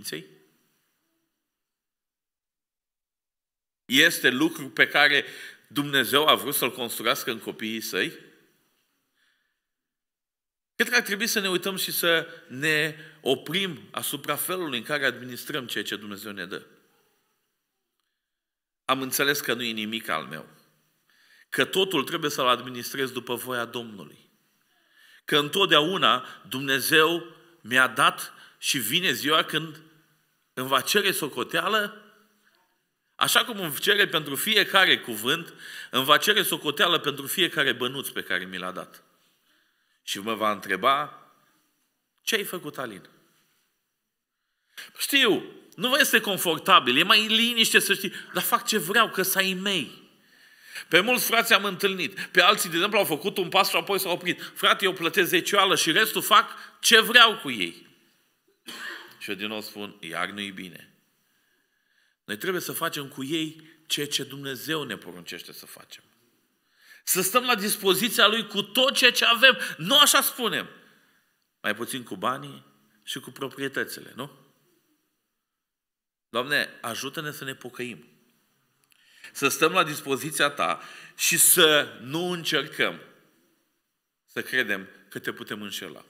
credinței? Este lucru pe care Dumnezeu a vrut să-l construiască în copiii săi? Cred că ar trebui să ne uităm și să ne oprim asupra felului în care administrăm ceea ce Dumnezeu ne dă. Am înțeles că nu e nimic al meu. Că totul trebuie să-l administrez după voia Domnului. Că întotdeauna Dumnezeu mi-a dat și vine ziua când îmi va cere socoteală, așa cum îmi cere pentru fiecare cuvânt, îmi va cere socoteală pentru fiecare bănuț pe care mi l-a dat. Și mă va întreba, ce ai făcut, Alin? Știu, nu vă este confortabil, e mai liniște să știi, dar fac ce vreau, că să ai mei. Pe mulți frați am întâlnit, pe alții, de exemplu, au făcut un pas și apoi s-au oprit. Frate, eu plătesc zecioală și restul fac ce vreau cu ei. Și eu din nou spun, iar nu-i bine. Noi trebuie să facem cu ei ceea ce Dumnezeu ne poruncește să facem. Să stăm la dispoziția Lui cu tot ceea ce avem. Nu așa spunem. Mai puțin cu banii și cu proprietățile, nu? Doamne, ajută-ne să ne pocăim. Să stăm la dispoziția Ta și să nu încercăm să credem că te putem înșela.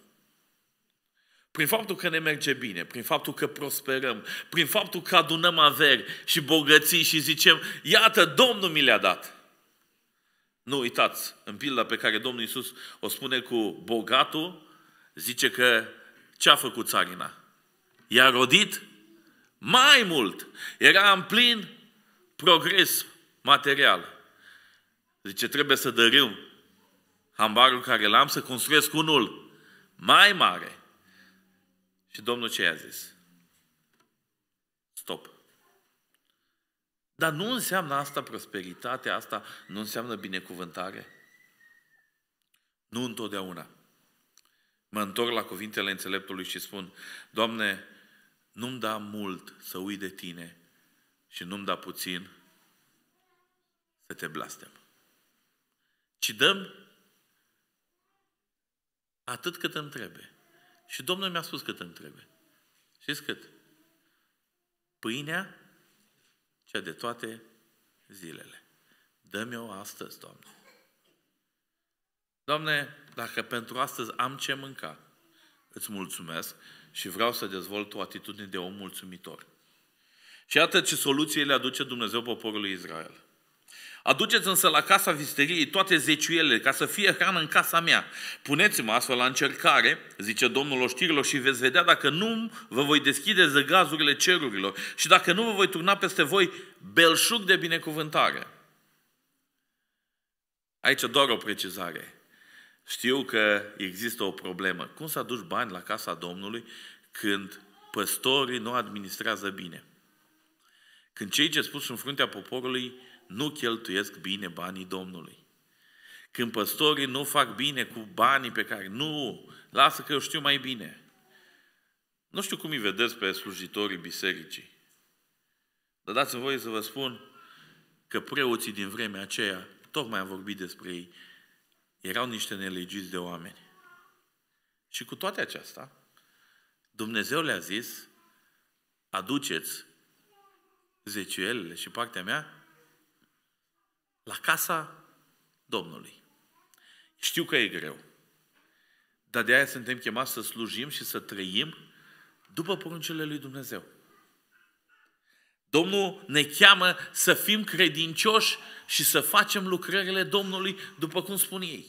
Prin faptul că ne merge bine, prin faptul că prosperăm, prin faptul că adunăm averi și bogății și zicem, iată, Domnul mi le-a dat. Nu uitați, în pilda pe care Domnul Iisus o spune cu bogatul, zice că ce a făcut țarina? I-a rodit mai mult. Era în plin progres material. Zice, trebuie să dărâm ambarul care l-am, să construiesc unul mai mare. Și Domnul ce i-a zis? Stop. Dar nu înseamnă asta prosperitate, asta nu înseamnă binecuvântare? Nu întotdeauna. Mă întorc la cuvintele înțeleptului și spun, Doamne, nu-mi da mult să uit de Tine și nu-mi da puțin să Te blastem. Ci dăm atât cât îmi trebuie. Și Domnul mi-a spus cât îmi trebuie. Știți cât? Pâinea, cea de toate zilele. Dă-mi-o astăzi, Doamne. Doamne, dacă pentru astăzi am ce mânca, îți mulțumesc și vreau să dezvolt o atitudine de om mulțumitor. Și iată ce soluție le aduce Dumnezeu poporului Israel. Aduceți însă la casa visteriei toate zeciuiele ca să fie hrană în casa mea. Puneți-mă astfel la încercare, zice Domnul oștirilor, și veți vedea dacă nu vă voi deschide zăgazurile cerurilor și dacă nu vă voi turna peste voi belșug de binecuvântare. Aici doar o precizare. Știu că există o problemă. Cum să aduci bani la casa Domnului când păstorii nu administrează bine? Când cei ce spus în fruntea poporului nu cheltuiesc bine banii Domnului. Când păstorii nu fac bine cu banii pe care... Nu, lasă că eu știu mai bine. Nu știu cum îi vedeți pe slujitorii bisericii. Dar dați-mi voie să vă spun că preoții din vremea aceea, tocmai am vorbit despre ei, erau niște nelegiți de oameni. Și cu toate aceasta, Dumnezeu le-a zis, aduceți zeciuelele și partea mea la casa Domnului. Știu că e greu, dar de aia suntem chemați să slujim și să trăim după poruncile lui Dumnezeu. Domnul ne cheamă să fim credincioși și să facem lucrările Domnului după cum spun ei.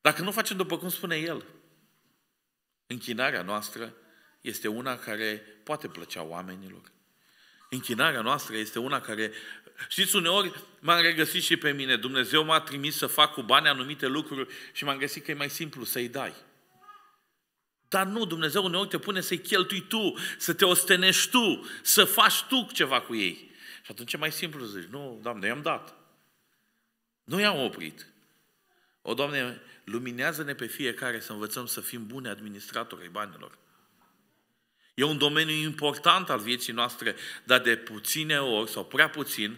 Dacă nu facem după cum spune El, închinarea noastră este una care poate plăcea oamenilor, Închinarea noastră este una care... Știți, uneori m-am regăsit și pe mine. Dumnezeu m-a trimis să fac cu bani anumite lucruri și m-am găsit că e mai simplu să-i dai. Dar nu, Dumnezeu uneori te pune să-i cheltui tu, să te ostenești tu, să faci tu ceva cu ei. Și atunci e mai simplu să zici, nu, Doamne, i-am dat. Nu i-am oprit. O, Doamne, luminează-ne pe fiecare să învățăm să fim buni administratori ai banilor. E un domeniu important al vieții noastre, dar de puține ori sau prea puțin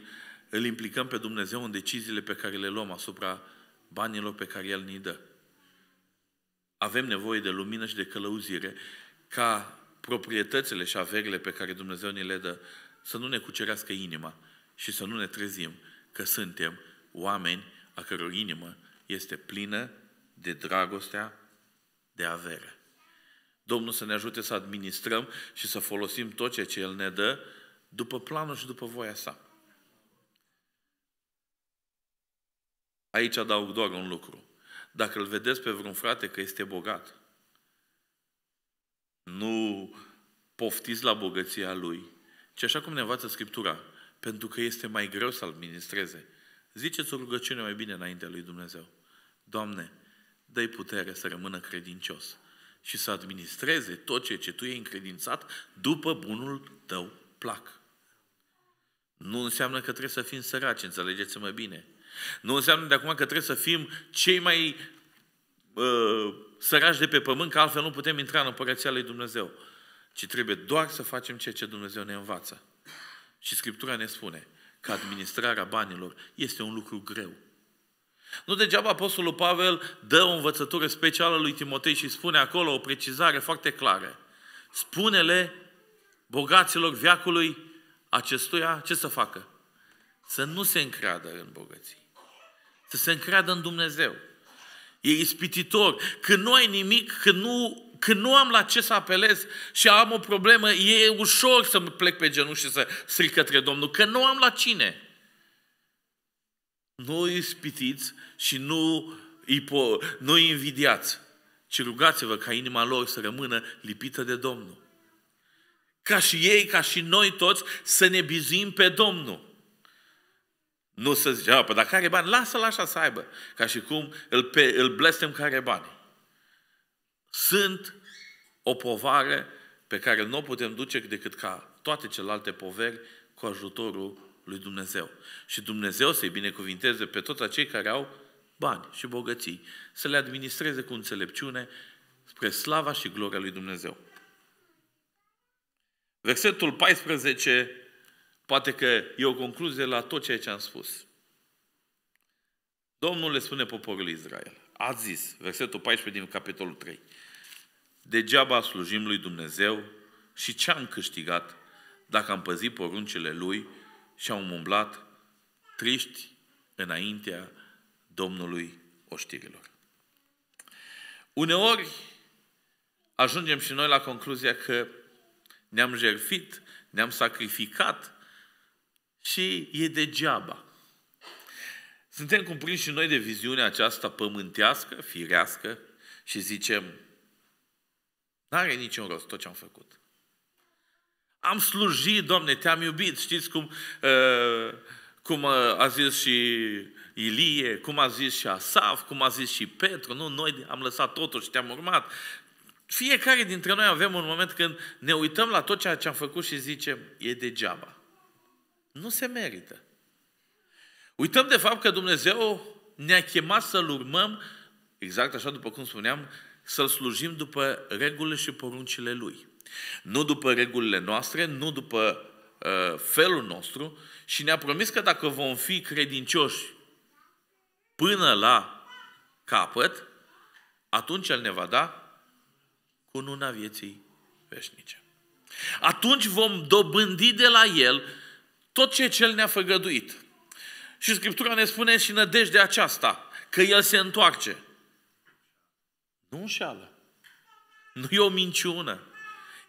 îl implicăm pe Dumnezeu în deciziile pe care le luăm asupra banilor pe care El ni dă. Avem nevoie de lumină și de călăuzire ca proprietățile și averile pe care Dumnezeu ni le dă să nu ne cucerească inima și să nu ne trezim că suntem oameni a căror inimă este plină de dragostea de avere. Domnul să ne ajute să administrăm și să folosim tot ceea ce El ne dă după planul și după voia sa. Aici adaug doar un lucru. Dacă îl vedeți pe vreun frate că este bogat, nu poftiți la bogăția lui, ci așa cum ne învață Scriptura, pentru că este mai greu să administreze. Ziceți o rugăciune mai bine înaintea lui Dumnezeu. Doamne, dă putere să rămână credincios și să administreze tot ceea ce tu ai încredințat după bunul tău plac. Nu înseamnă că trebuie să fim săraci, înțelegeți-mă bine. Nu înseamnă de acum că trebuie să fim cei mai uh, ă, săraci de pe pământ, că altfel nu putem intra în împărăția lui Dumnezeu. Ci trebuie doar să facem ceea ce Dumnezeu ne învață. Și Scriptura ne spune că administrarea banilor este un lucru greu. Nu degeaba Apostolul Pavel dă o învățătură specială lui Timotei și spune acolo o precizare foarte clară. Spune-le bogaților viacului acestuia ce să facă? Să nu se încreadă în bogății. Să se încreadă în Dumnezeu. E ispititor. Când nu ai nimic, când nu, când nu am la ce să apelez și am o problemă, e ușor să plec pe genunchi și să stric către Domnul. Că nu am la cine. Nu ispitiți și nu nu invidiați, ci rugați-vă ca inima lor să rămână lipită de Domnul. Ca și ei, ca și noi toți, să ne bizim pe Domnul. Nu să zice, păi dacă are bani, lasă-l așa să aibă. Ca și cum îl, pe, îl blestem care are bani. Sunt o povară pe care nu o putem duce decât ca toate celelalte poveri cu ajutorul lui Dumnezeu. Și Dumnezeu să-i binecuvinteze pe toți acei care au bani și bogății, să le administreze cu înțelepciune spre slava și gloria lui Dumnezeu. Versetul 14, poate că e o concluzie la tot ceea ce am spus. Domnul le spune poporului Israel, a zis, versetul 14 din capitolul 3, degeaba slujim lui Dumnezeu și ce am câștigat dacă am păzit poruncile lui și au umblat triști înaintea Domnului oștirilor. Uneori ajungem și noi la concluzia că ne-am jertfit, ne-am sacrificat și e degeaba. Suntem cumprinși și noi de viziunea aceasta pământească, firească și zicem, n-are niciun rost tot ce am făcut. Am slujit, Doamne, te-am iubit. Știți cum, ă, cum a zis și Ilie, cum a zis și Asaf, cum a zis și Petru. Nu, noi am lăsat totul și te-am urmat. Fiecare dintre noi avem un moment când ne uităm la tot ceea ce am făcut și zicem, e degeaba. Nu se merită. Uităm de fapt că Dumnezeu ne-a chemat să-L urmăm, exact așa după cum spuneam, să-L slujim după regulile și poruncile Lui. Nu după regulile noastre, nu după uh, felul nostru și ne-a promis că dacă vom fi credincioși până la capăt, atunci El ne va da cununa vieții veșnice. Atunci vom dobândi de la El tot ce El ne-a făgăduit. Și Scriptura ne spune și de aceasta, că El se întoarce. Nu înșeală. Nu e o minciună.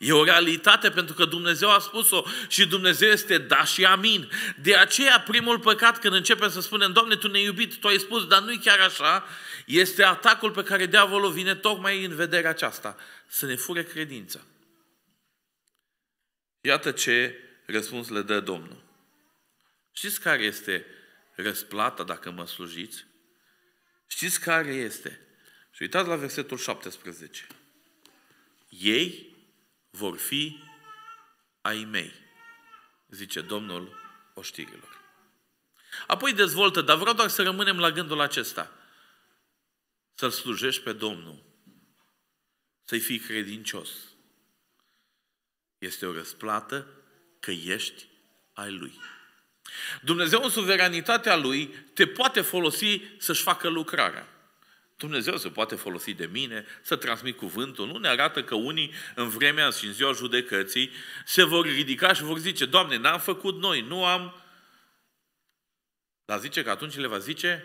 E o realitate pentru că Dumnezeu a spus-o și Dumnezeu este da și amin. De aceea primul păcat când începem să spunem, Doamne, Tu ne iubit, Tu ai spus, dar nu-i chiar așa, este atacul pe care diavolul vine tocmai în vederea aceasta, să ne fure credința. Iată ce răspuns le dă Domnul. Știți care este răsplata dacă mă slujiți? Știți care este? Și uitați la versetul 17. Ei vor fi ai mei, zice Domnul oștirilor. Apoi dezvoltă, dar vreau doar să rămânem la gândul acesta. Să-L slujești pe Domnul, să-i fii credincios. Este o răsplată că ești ai Lui. Dumnezeu în suveranitatea Lui te poate folosi să-și facă lucrarea. Dumnezeu se poate folosi de mine să transmit cuvântul. Nu ne arată că unii în vremea și în ziua judecății se vor ridica și vor zice, Doamne, n-am făcut noi, nu am... Dar zice că atunci le va zice,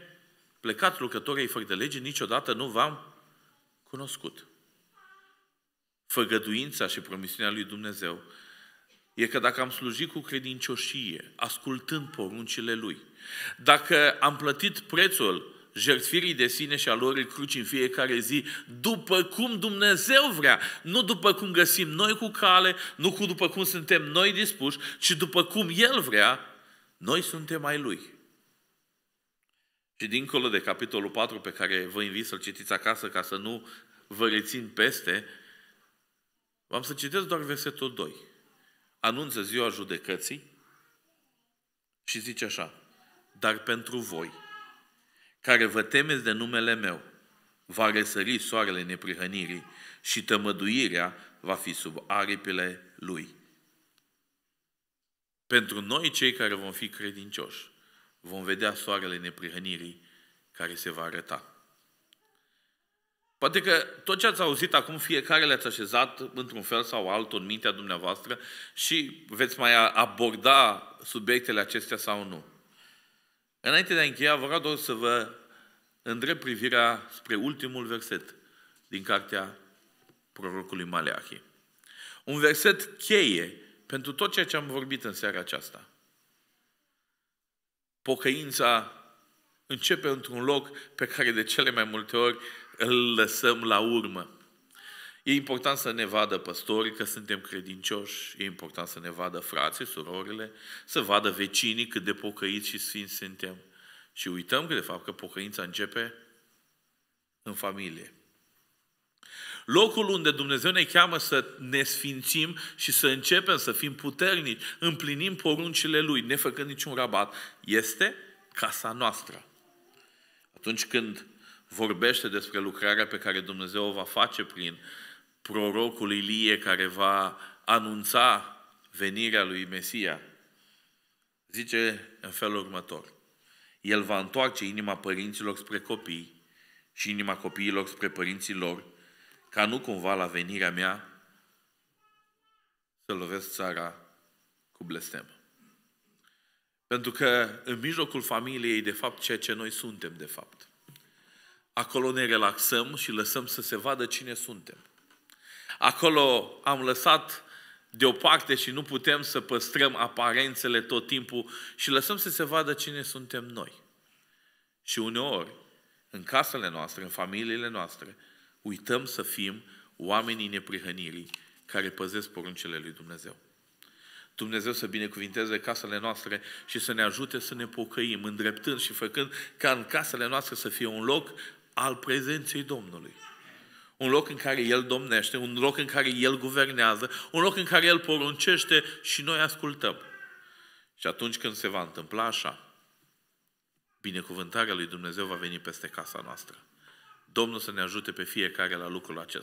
plecați lucrătorii fără de lege, niciodată nu v-am cunoscut. Făgăduința și promisiunea lui Dumnezeu e că dacă am slujit cu credincioșie, ascultând poruncile Lui, dacă am plătit prețul jertfirii de sine și a lor cruci în fiecare zi, după cum Dumnezeu vrea, nu după cum găsim noi cu cale, nu cu după cum suntem noi dispuși, ci după cum El vrea, noi suntem ai Lui. Și dincolo de capitolul 4, pe care vă invit să-l citiți acasă ca să nu vă rețin peste, v-am să citesc doar versetul 2. Anunță ziua judecății și zice așa, dar pentru voi, care vă temeți de numele meu, va răsări soarele neprihănirii și tămăduirea va fi sub aripile lui. Pentru noi, cei care vom fi credincioși, vom vedea soarele neprihănirii care se va arăta. Poate că tot ce ați auzit acum, fiecare le-ați așezat într-un fel sau altul în mintea dumneavoastră și veți mai aborda subiectele acestea sau nu. Înainte de a încheia, vă rog să vă îndrept privirea spre ultimul verset din cartea prorocului Maleahi. Un verset cheie pentru tot ceea ce am vorbit în seara aceasta. Pocăința începe într-un loc pe care de cele mai multe ori îl lăsăm la urmă. E important să ne vadă păstorii că suntem credincioși, e important să ne vadă frații, surorile, să vadă vecinii cât de pocăiți și sfinți suntem. Și uităm că, de fapt, că pocăința începe în familie. Locul unde Dumnezeu ne cheamă să ne sfințim și să începem să fim puternici, împlinim poruncile Lui, ne făcând niciun rabat, este casa noastră. Atunci când vorbește despre lucrarea pe care Dumnezeu o va face prin prorocul Ilie care va anunța venirea lui Mesia. Zice în felul următor. El va întoarce inima părinților spre copii și inima copiilor spre părinții lor, ca nu cumva la venirea mea să lovesc țara cu blestem. Pentru că în mijlocul familiei, de fapt, ceea ce noi suntem, de fapt. Acolo ne relaxăm și lăsăm să se vadă cine suntem. Acolo am lăsat deoparte și nu putem să păstrăm aparențele tot timpul și lăsăm să se vadă cine suntem noi. Și uneori, în casele noastre, în familiile noastre, uităm să fim oamenii neprihănirii care păzesc poruncele lui Dumnezeu. Dumnezeu să binecuvinteze casele noastre și să ne ajute să ne pocăim, îndreptând și făcând ca în casele noastre să fie un loc al prezenței Domnului. Un loc în care El domnește, un loc în care El guvernează, un loc în care El poruncește și noi ascultăm. Și atunci când se va întâmpla așa, binecuvântarea lui Dumnezeu va veni peste casa noastră. Domnul să ne ajute pe fiecare la lucrul acesta.